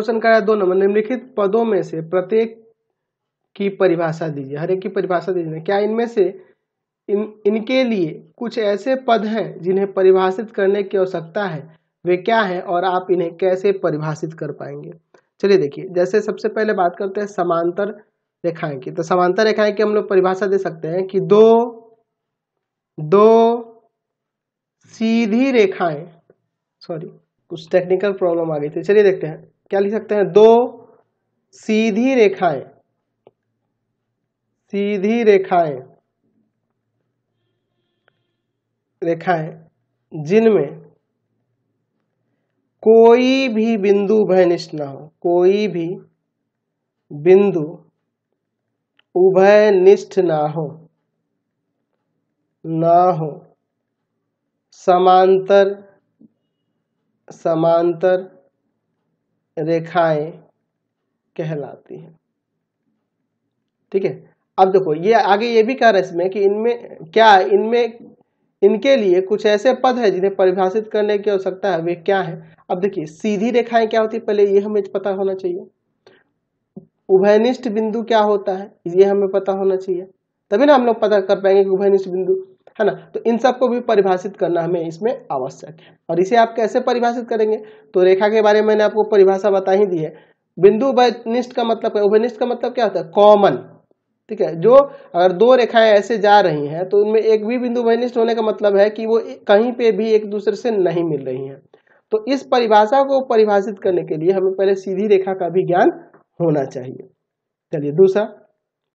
question रहा है दो नंबर निम्नलिखित पदों में से प्रत्येक की परिभाषा दीजिए हर एक की परिभाषा दीजिए क्या इनमें से इन इनके लिए कुछ ऐसे पद हैं जिन्हें परिभाषित करने की आवश्यकता है वे क्या हैं और आप इन्हें कैसे परिभाषित कर पाएंगे चलिए देखिए जैसे सबसे पहले बात करते हैं समांतर रेखाएं की तो समांतर रेखाएं की हम लोग परिभाषा दे सकते हैं कि दो दो सीधी रेखाएं सॉरी कुछ टेक्निकल प्रॉब्लम आ गई थी चलिए देखते हैं क्या लिख सकते हैं दो सीधी रेखाएं सीधी रेखाएं रेखाएं जिनमें कोई भी बिंदु उभयनिष्ठ ना हो कोई भी बिंदु उभयनिष्ठ ना हो ना हो समांतर समांतर रेखाएं कहलाती हैं ठीक है अब देखो ये आगे ये भी कह रहा है इसमें कि इनमें क्या इनमें इनके लिए कुछ ऐसे पद है जिन्हें परिभाषित करने की आवश्यकता है वे क्या है अब देखिए सीधी रेखाएं क्या होती है पहले ये हमें पता होना चाहिए उभयनिष्ठ बिंदु क्या होता है ये हमें पता होना चाहिए तभी ना हम लोग पता कर पाएंगे कि उभयनिष्ठ बिंदु है ना तो इन सब को भी परिभाषित करना हमें इसमें आवश्यक है और इसे आप कैसे परिभाषित करेंगे तो रेखा के बारे में मैंने आपको परिभाषा बता ही दी है बिंदु उभयनिष्ठ का मतलब क्या उभयनिष्ठ का मतलब क्या होता है कॉमन ठीक है जो अगर दो रेखाएं ऐसे जा रही हैं तो उनमें एक भी बिंदु उभयनिष्ठ होने का मतलब है कि वो कहीं पे भी एक दूसरे से नहीं मिल रही हैं तो इस परिभाषा को परिभाषित करने के लिए हमें पहले सीधी रेखा का भी ज्ञान होना चाहिए चलिए दूसरा